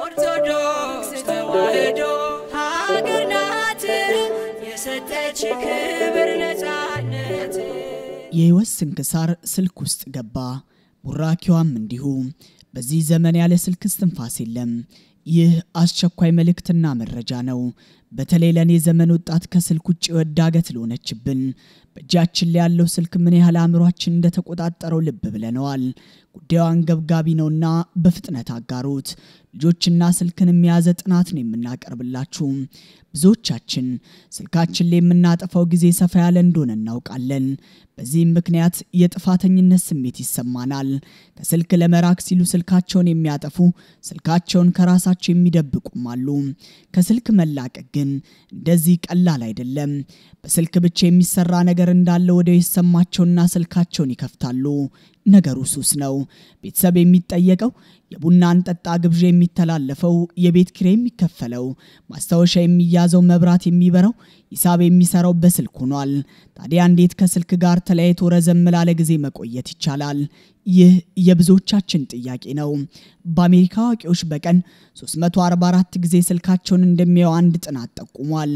ኦርቶዶክስ ተዋህዶ ሀገር ናት የሰጠች ክብር ነፃነት። ስንክሳር ስልክ ውስጥ ገባ፣ ቡራኪዋም እንዲሁ። በዚህ ዘመን ያለ ስልክ እስትንፋስ የለም። ይህ አስቸኳይ መልእክትና መረጃ ነው። በተለይ ለእኔ ዘመን ወጣት ከስልክ ውጭ ወዳገት ለሆነችብን በእጃችን ላይ ያለው ስልክ ምን ያህል አእምሯችን እንደተቆጣጠረው ልብ ብለነዋል። ጉዳዩ አንገብጋቢ ነውና በፍጥነት አጋሩት። ልጆችና ስልክን የያዘ ጥናት ነው የምናቀርብላችሁ። ብዙዎቻችን ስልካችን ላይ የምናጠፋው ጊዜ ሰፋ ያለ እንደሆነ እናውቃለን። በዚህም ምክንያት የጥፋተኝነት ስሜት ይሰማናል። ከስልክ ለመራቅ ሲሉ ስልካቸውን የሚያጠፉ፣ ስልካቸውን ከራሳቸው የሚደብቁም አሉ። ከስልክ መላቀቅ ግን እንደዚህ ቀላል አይደለም። በስልክ ብቻ የሚሰራ ነገር እንዳለ ወዲያው ይሰማቸውና ስልካቸውን ይከፍታሉ። ነገሩ ሱስ ነው። ቤተሰብ የሚጠየቀው፣ የቡና ጠጣ ግብዣ የሚተላለፈው፣ የቤት ኪራይ የሚከፈለው፣ ማስታወሻ የሚያዘው፣ መብራት የሚበራው፣ ሂሳብ የሚሰራው በስልክ ሆኗል። ታዲያ እንዴት ከስልክ ጋር ተለያይቶ ረዘም ላለ ጊዜ መቆየት ይቻላል? ይህ የብዙዎቻችን ጥያቄ ነው። በአሜሪካ አዋቂዎች በቀን 344 ጊዜ ስልካቸውን እንደሚያዩ አንድ ጥናት ጠቁሟል።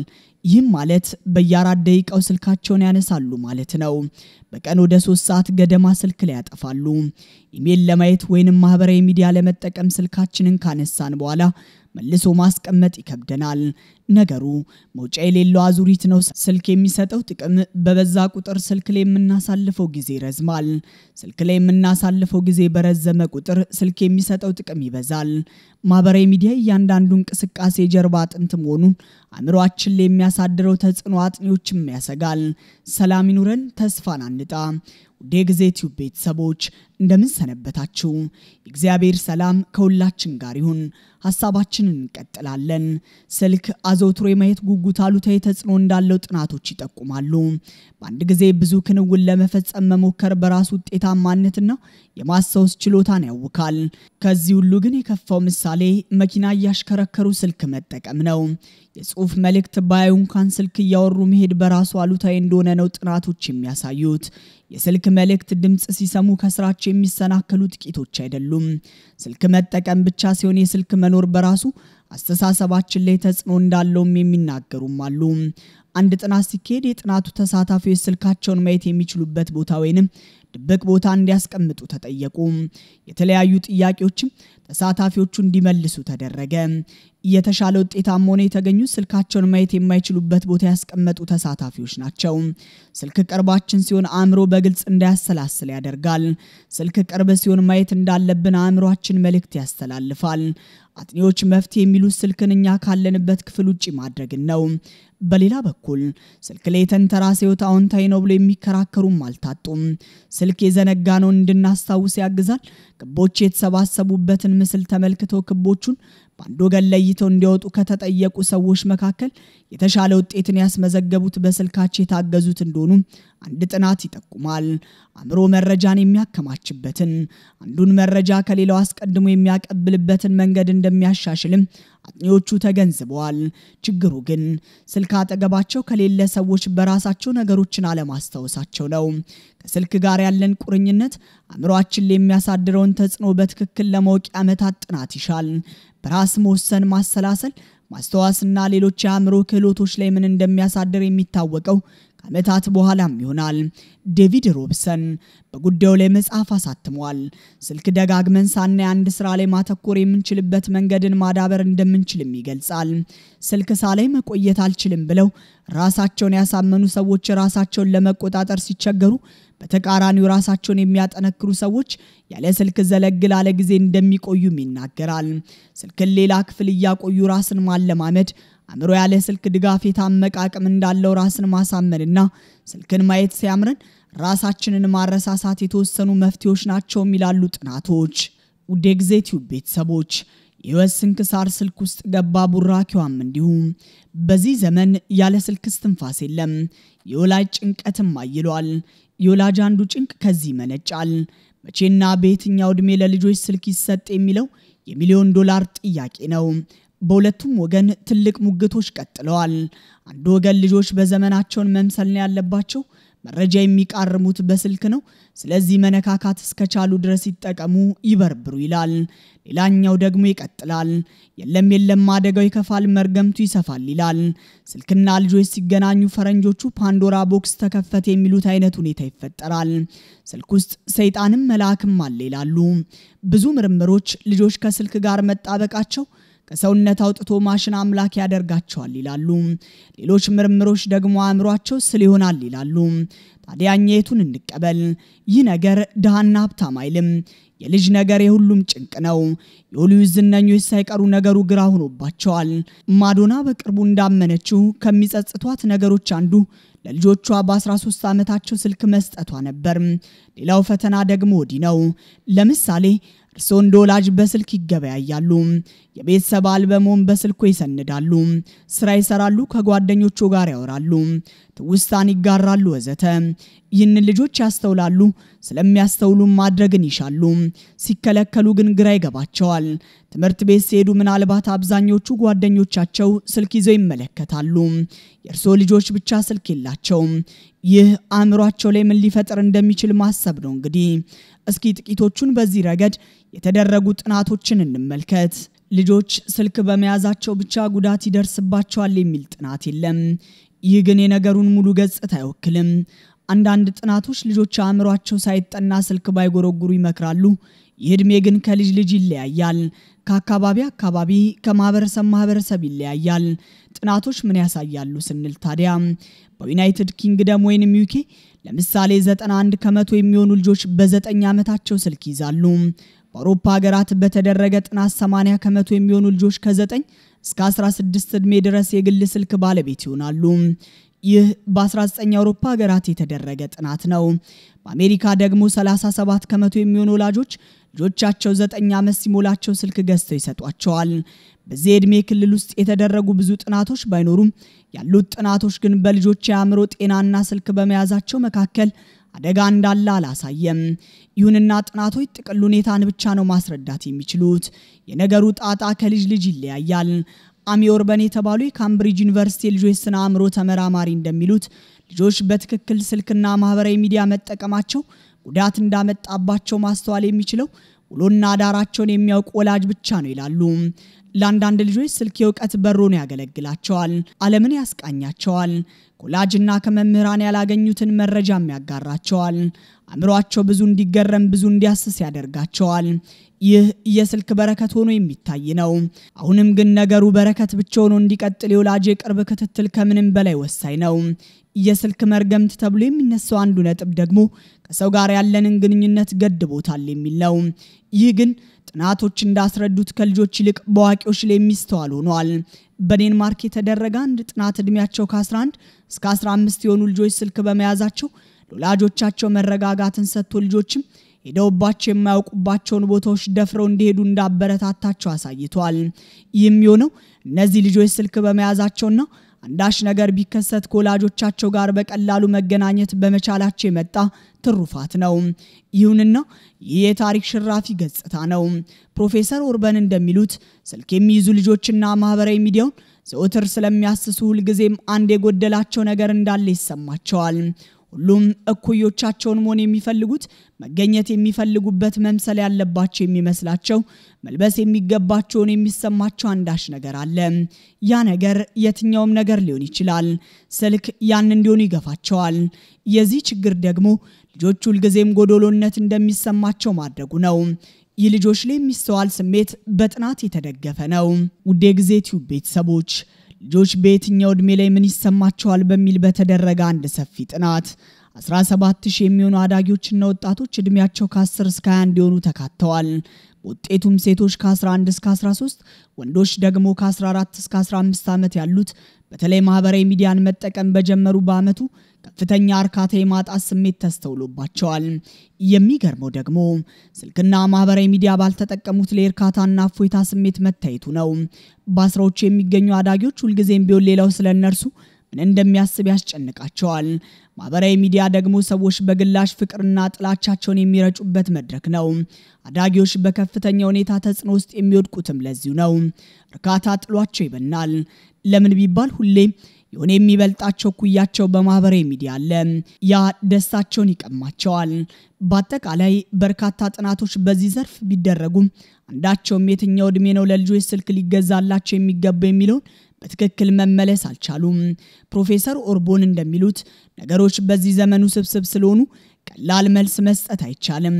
ይህም ማለት በየአራት ደቂቃው ስልካቸውን ያነሳሉ ማለት ነው። በቀን ወደ ሶስት ሰዓት ገደማ ስልክ ላይ ያጠፋሉ። ኢሜል ለማየት ወይንም ማህበራዊ ሚዲያ ለመጠቀም ስልካችንን ካነሳን በኋላ መልሶ ማስቀመጥ ይከብደናል። ነገሩ መውጫ የሌለው አዙሪት ነው። ስልክ የሚሰጠው ጥቅም በበዛ ቁጥር ስልክ ላይ የምናሳልፈው ጊዜ ይረዝማል። ስልክ ላይ የምናሳልፈው ጊዜ በረዘመ ቁጥር ስልክ የሚሰጠው ጥቅም ይበዛል። ማህበራዊ ሚዲያ እያንዳንዱ እንቅስቃሴ የጀርባ አጥንት መሆኑን አእምሯችን ላይ የሚያሳድረው ተጽዕኖ አጥኚዎችም ያሰጋል። ሰላም ይኑረን፣ ተስፋን አንጣ። ውዴ ጊዜ ቲዩብ ቤተሰቦች እንደምን ሰነበታችሁ? እግዚአብሔር ሰላም ከሁላችን ጋር ይሁን። ሀሳባችንን እንቀጥላለን። ስልክ አዘውትሮ የማየት ጉጉት አሉታዊ ተጽዕኖ እንዳለው ጥናቶች ይጠቁማሉ። በአንድ ጊዜ ብዙ ክንውን ለመፈጸም መሞከር በራሱ ውጤታማነትና የማስታወስ ችሎታን ያውካል። ከዚህ ሁሉ ግን የከፋው ምሳሌ ለምሳሌ መኪና እያሽከረከሩ ስልክ መጠቀም ነው። የጽሁፍ መልእክት ባዩ እንኳን ስልክ እያወሩ መሄድ በራሱ አሉታዊ እንደሆነ ነው ጥናቶች የሚያሳዩት። የስልክ መልእክት ድምፅ ሲሰሙ ከስራቸው የሚሰናከሉ ጥቂቶች አይደሉም። ስልክ መጠቀም ብቻ ሲሆን የስልክ መኖር በራሱ አስተሳሰባችን ላይ ተጽዕኖ እንዳለውም የሚናገሩም አሉ። አንድ ጥናት ሲካሄድ የጥናቱ ተሳታፊዎች ስልካቸውን ማየት የሚችሉበት ቦታ ወይንም ድብቅ ቦታ እንዲያስቀምጡ ተጠየቁ። የተለያዩ ጥያቄዎችም ተሳታፊዎቹ እንዲመልሱ ተደረገ። የተሻለ ውጤታማ ሆነው የተገኙት ስልካቸውን ማየት የማይችሉበት ቦታ ያስቀመጡ ተሳታፊዎች ናቸው። ስልክ ቅርባችን ሲሆን አእምሮ በግልጽ እንዳያሰላስል ያደርጋል። ስልክ ቅርብ ሲሆን ማየት እንዳለብን አእምሯችን መልእክት ያስተላልፋል። አጥኚዎች መፍትሄ የሚሉት ስልክን እኛ ካለንበት ክፍል ውጭ ማድረግን ነው። በሌላ በኩል ስልክ ላይ የተንተራሰ አዎንታዊ ነው ብሎ የሚከራከሩም አልታጡም። ስልክ የዘነጋነውን እንድናስታውስ ያግዛል። ክቦች የተሰባሰቡበትን ምስል ተመልክተው ክቦቹን በአንድ ወገን ለይተው እንዲወጡ ከተጠየቁ ሰዎች መካከል የተሻለ ውጤትን ያስመዘገቡት በስልካቸው የታገዙት እንደሆኑ አንድ ጥናት ይጠቁማል። አእምሮ መረጃን የሚያከማችበትን አንዱን መረጃ ከሌላው አስቀድሞ የሚያቀብልበትን መንገድ እንደሚያሻሽልም አጥኚዎቹ ተገንዝበዋል። ችግሩ ግን ስልክ አጠገባቸው ከሌለ ሰዎች በራሳቸው ነገሮችን አለማስታወሳቸው ነው። ከስልክ ጋር ያለን ቁርኝነት አእምሯችን የሚያሳድረውን ተጽዕኖ በትክክል ለማወቅ ዓመታት ጥናት ይሻል። በራስ መወሰን፣ ማሰላሰል፣ ማስተዋስና ሌሎች የአእምሮ ክህሎቶች ላይ ምን እንደሚያሳድር የሚታወቀው ከዓመታት በኋላም ይሆናል ዴቪድ ሮብሰን በጉዳዩ ላይ መጽሐፍ አሳትሟል። ስልክ ደጋግመን ሳናይ አንድ ስራ ላይ ማተኮር የምንችልበት መንገድን ማዳበር እንደምንችልም ይገልጻል። ስልክ ሳላይ መቆየት አልችልም ብለው ራሳቸውን ያሳመኑ ሰዎች ራሳቸውን ለመቆጣጠር ሲቸገሩ፣ በተቃራኒው ራሳቸውን የሚያጠነክሩ ሰዎች ያለ ስልክ ዘለግ ላለ ጊዜ እንደሚቆዩም ይናገራል። ስልክን ሌላ ክፍል እያቆዩ ራስን ማለማመድ አእምሮ ያለ ስልክ ድጋፍ የታመቀ አቅም እንዳለው ራስን ማሳመንና ስልክን ማየት ሲያምረን ራሳችንን ማረሳሳት የተወሰኑ መፍትሄዎች ናቸው የሚላሉ ጥናቶች። ውድ የጊዜ ቲዩብ ቤተሰቦች የህይወት ስንክሳር ስልክ ውስጥ ገባ፣ ቡራኪዋም እንዲሁም። በዚህ ዘመን ያለ ስልክ እስትንፋስ የለም። የወላጅ ጭንቀትም አይሏል። የወላጅ አንዱ ጭንቅ ከዚህ ይመነጫል። መቼና በየትኛው ዕድሜ ለልጆች ስልክ ይሰጥ የሚለው የሚሊዮን ዶላር ጥያቄ ነው። በሁለቱም ወገን ትልቅ ሙግቶች ቀጥለዋል። አንድ ወገን ልጆች በዘመናቸውን መምሰል ነው ያለባቸው፣ መረጃ የሚቃርሙት በስልክ ነው፣ ስለዚህ መነካካት እስከቻሉ ድረስ ይጠቀሙ፣ ይበርብሩ ይላል። ሌላኛው ደግሞ ይቀጥላል፣ የለም የለም አደጋው ይከፋል፣ መርገምቱ ይሰፋል ይላል። ስልክና ልጆች ሲገናኙ ፈረንጆቹ ፓንዶራ ቦክስ ተከፈተ የሚሉት አይነት ሁኔታ ይፈጠራል። ስልክ ውስጥ ሰይጣንም መልአክም አለ ይላሉ። ብዙ ምርምሮች ልጆች ከስልክ ጋር መጣበቃቸው ከሰውነት አውጥቶ ማሽን አምላክ ያደርጋቸዋል ይላሉ። ሌሎች ምርምሮች ደግሞ አእምሯቸው ስል ይሆናል ይላሉ። ታዲያ የቱን እንቀበል። ይህ ነገር ድሃና ሀብታም አይልም። የልጅ ነገር የሁሉም ጭንቅ ነው። የኦሊዩ ዝነኞች ሳይቀሩ ነገሩ ግራ ሆኖባቸዋል። ማዶና በቅርቡ እንዳመነችው ከሚጸጽቷት ነገሮች አንዱ ለልጆቿ በ13 ዓመታቸው ስልክ መስጠቷ ነበር። ሌላው ፈተና ደግሞ ወዲህ ነው። ለምሳሌ እርሶ እንደ ወላጅ በስልክ ይገበያያሉ። የቤተሰብ አልበሙን በስልኩ ይሰንዳሉ። ስራ ይሰራሉ፣ ከጓደኞቹ ጋር ያወራሉ፣ ትውስታን ይጋራሉ፣ ወዘተ። ይህን ልጆች ያስተውላሉ፣ ስለሚያስተውሉ ማድረግን ይሻሉ። ሲከለከሉ ግን ግራ ይገባቸዋል። ትምህርት ቤት ሲሄዱ ምናልባት አብዛኞቹ ጓደኞቻቸው ስልክ ይዘው ይመለከታሉ። የእርሶ ልጆች ብቻ ስልክ የላቸውም። ይህ አእምሯቸው ላይ ምን ሊፈጥር እንደሚችል ማሰብ ነው እንግዲህ እስኪ ጥቂቶቹን በዚህ ረገድ የተደረጉ ጥናቶችን እንመልከት። ልጆች ስልክ በመያዛቸው ብቻ ጉዳት ይደርስባቸዋል የሚል ጥናት የለም። ይህ ግን የነገሩን ሙሉ ገጽታ አይወክልም። አንዳንድ ጥናቶች ልጆች አእምሯቸው ሳይጠና ስልክ ባይጎረጉሩ ይመክራሉ። ይህ ዕድሜ ግን ከልጅ ልጅ ይለያያል። ከአካባቢ አካባቢ፣ ከማህበረሰብ ማህበረሰብ ይለያያል። ጥናቶች ምን ያሳያሉ ስንል ታዲያ በዩናይትድ ኪንግደም ወይንም ዩኬ ለምሳሌ 91 ከመቶ የሚሆኑ ልጆች በዘጠኝ ዓመታቸው ስልክ ይዛሉ። በአውሮፓ ሀገራት በተደረገ ጥናት 80 ከመቶ የሚሆኑ ልጆች ከ9 እስከ 16 ዕድሜ ድረስ የግል ስልክ ባለቤት ይሆናሉ። ይህ በ19 አውሮፓ ሀገራት የተደረገ ጥናት ነው። በአሜሪካ ደግሞ 37 ከመቶ የሚሆኑ ወላጆች ልጆቻቸው 9 ዓመት ሲሞላቸው ስልክ ገዝተው ይሰጧቸዋል። በዚህ የዕድሜ ክልል ውስጥ የተደረጉ ብዙ ጥናቶች ባይኖሩም ያሉት ጥናቶች ግን በልጆች የአእምሮ ጤናና ስልክ በመያዛቸው መካከል አደጋ እንዳለ አላሳየም። ይሁንና ጥናቶች ጥቅል ሁኔታን ብቻ ነው ማስረዳት የሚችሉት። የነገሩ ጣጣ ከልጅ ልጅ ይለያያል። አሚ ኦርበን የተባሉ የካምብሪጅ ዩኒቨርሲቲ የልጆች ስነ አእምሮ ተመራማሪ እንደሚሉት ልጆች በትክክል ስልክና ማህበራዊ ሚዲያ መጠቀማቸው ጉዳት እንዳመጣባቸው ማስተዋል የሚችለው ውሎና አዳራቸውን የሚያውቅ ወላጅ ብቻ ነው ይላሉ። ለአንዳንድ ልጆች ስልክ የእውቀት በሮን ነው ያገለግላቸዋል፣ ዓለምን ያስቃኛቸዋል። ኮላጅና ከመምህራን ያላገኙትን መረጃም ያጋራቸዋል። አእምሯቸው ብዙ እንዲገረም ብዙ እንዲያስስ ያደርጋቸዋል። ይህ የስልክ በረከት ሆኖ የሚታይ ነው። አሁንም ግን ነገሩ በረከት ብቻ ሆኖ እንዲቀጥል የወላጅ የቅርብ ክትትል ከምንም በላይ ወሳኝ ነው። የስልክ መርገምት ተብሎ የሚነሳው አንዱ ነጥብ ደግሞ ከሰው ጋር ያለንን ግንኙነት ገድቦታል የሚል ነው። ይህ ግን ጥናቶች እንዳስረዱት ከልጆች ይልቅ በአዋቂዎች ላይ የሚስተዋል ሆኗል። በዴንማርክ የተደረገ አንድ ጥናት ዕድሜያቸው ከ11 እስከ 15 የሆኑ ልጆች ስልክ በመያዛቸው ለወላጆቻቸው መረጋጋትን ሰጥቶ ልጆችም ሄደውባቸው የማያውቁባቸውን ቦታዎች ደፍረው እንዲሄዱ እንዳበረታታቸው አሳይቷል። ይህም የሆነው እነዚህ ልጆች ስልክ በመያዛቸውና አንዳች ነገር ቢከሰት ከወላጆቻቸው ጋር በቀላሉ መገናኘት በመቻላቸው የመጣ ትሩፋት ነው። ይሁንና ይህ የታሪክ ሽራፊ ገጽታ ነው። ፕሮፌሰር ኦርበን እንደሚሉት ስልክ የሚይዙ ልጆችና ማህበራዊ ሚዲያውን ዘወትር ስለሚያስሱ ሁልጊዜም አንድ የጎደላቸው ነገር እንዳለ ይሰማቸዋል። ሁሉም እኩዮቻቸውን መሆን የሚፈልጉት መገኘት የሚፈልጉበት መምሰል ያለባቸው የሚመስላቸው መልበስ የሚገባቸውን የሚሰማቸው አንዳች ነገር አለ። ያ ነገር የትኛውም ነገር ሊሆን ይችላል። ስልክ ያን እንዲሆኑ ይገፋቸዋል። የዚህ ችግር ደግሞ ልጆች ሁልጊዜም ጎዶሎነት እንደሚሰማቸው ማድረጉ ነው። ይህ ልጆች ላይ የሚስተዋል ስሜት በጥናት የተደገፈ ነው። ውዴ ጊዜ ቲዩብ ቤተሰቦች ልጆች በየትኛው ዕድሜ ላይ ምን ይሰማቸዋል በሚል በተደረገ አንድ ሰፊ ጥናት 17 ሺህ የሚሆኑ አዳጊዎችና ወጣቶች ዕድሜያቸው ከ10 እስከ 20 እንዲሆኑ ተካተዋል። ውጤቱም ሴቶች ከ11 እስከ 13 ወንዶች ደግሞ ከ14 እስከ 15 ዓመት ያሉት በተለይ ማህበራዊ ሚዲያን መጠቀም በጀመሩ በአመቱ ከፍተኛ እርካታ የማጣት ስሜት ተስተውሎባቸዋል። የሚገርመው ደግሞ ስልክና ማህበራዊ ሚዲያ ባልተጠቀሙት ለእርካታና እፎይታ ስሜት መታየቱ ነው። በአስራዎቹ የሚገኙ አዳጊዎች ሁልጊዜም ቢሆን ሌላው ስለ እነርሱ ምን እንደሚያስብ ያስጨንቃቸዋል። ማህበራዊ ሚዲያ ደግሞ ሰዎች በግላሽ ፍቅርና ጥላቻቸውን የሚረጩበት መድረክ ነው። አዳጊዎች በከፍተኛ ሁኔታ ተጽዕኖ ውስጥ የሚወድቁትም ለዚሁ ነው። እርካታ ጥሏቸው ይበናል። ለምን ቢባል ሁሌ የሆነ የሚበልጣቸው ኩያቸው በማህበራዊ ሚዲያ አለ። ያ ደስታቸውን ይቀማቸዋል። በአጠቃላይ በርካታ ጥናቶች በዚህ ዘርፍ ቢደረጉም አንዳቸውም የትኛው እድሜ ነው ለልጆች ስልክ ሊገዛላቸው የሚገባው የሚለውን በትክክል መመለስ አልቻሉም። ፕሮፌሰር ኦርቦን እንደሚሉት ነገሮች በዚህ ዘመኑ ስብስብ ስለሆኑ ቀላል መልስ መስጠት አይቻልም።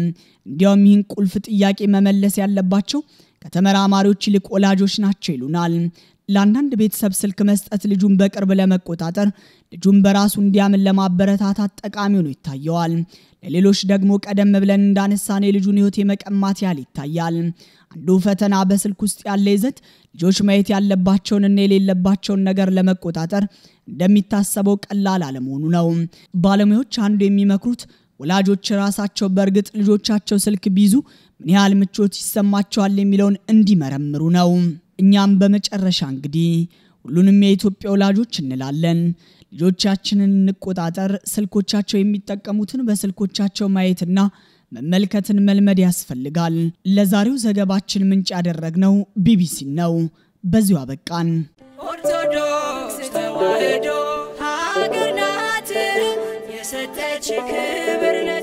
እንዲያውም ይህን ቁልፍ ጥያቄ መመለስ ያለባቸው ከተመራማሪዎች ይልቅ ወላጆች ናቸው ይሉናል። ለአንዳንድ ቤተሰብ ስልክ መስጠት ልጁን በቅርብ ለመቆጣጠር ልጁን በራሱ እንዲያምን ለማበረታታት ጠቃሚ ሆኖ ይታየዋል። ለሌሎች ደግሞ ቀደም ብለን እንዳነሳን የልጁን ህይወት የመቀማት ያህል ይታያል። አንዱ ፈተና በስልክ ውስጥ ያለ ይዘት ልጆች ማየት ያለባቸውንና የሌለባቸውን ነገር ለመቆጣጠር እንደሚታሰበው ቀላል አለመሆኑ ነው። ባለሙያዎች አንዱ የሚመክሩት ወላጆች ራሳቸው በእርግጥ ልጆቻቸው ስልክ ቢይዙ ምን ያህል ምቾት ይሰማቸዋል የሚለውን እንዲመረምሩ ነው። እኛም በመጨረሻ እንግዲህ ሁሉንም የኢትዮጵያ ወላጆች እንላለን። ልጆቻችንን እንቆጣጠር። ስልኮቻቸው የሚጠቀሙትን በስልኮቻቸው ማየትና መመልከትን መልመድ ያስፈልጋል። ለዛሬው ዘገባችን ምንጭ ያደረግነው ቢቢሲ ነው። በዚሁ አበቃን። ኦርቶዶክስ ተዋህዶ ሀገር ናት የሰጠች ክብር